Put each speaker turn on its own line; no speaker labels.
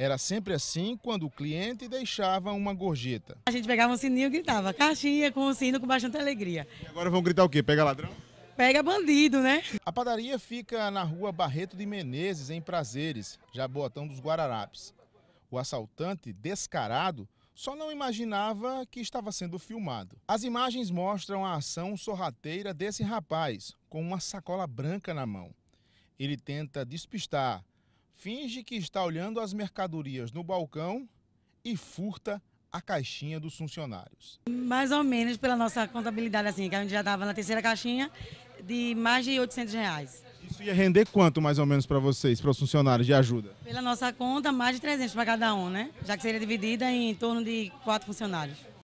Era sempre assim quando o cliente deixava uma gorjeta. A gente pegava um sininho e gritava, caixinha com o um sino com bastante alegria. E agora vão gritar o quê? Pega ladrão? Pega bandido, né? A padaria fica
na rua Barreto de Menezes, em Prazeres, Jaboatão dos Guararapes. O assaltante, descarado, só não imaginava que estava sendo filmado. As imagens mostram a ação sorrateira desse rapaz, com uma sacola branca na mão. Ele tenta despistar, finge que está olhando as mercadorias no balcão e furta a caixinha dos funcionários.
Mais ou menos pela nossa contabilidade, assim, que a gente já estava na terceira caixinha de mais de 800 reais.
Isso ia render quanto mais ou menos para vocês, para os funcionários de ajuda?
Pela nossa conta, mais de 300 para cada um, né? Já que seria dividida em torno de quatro funcionários.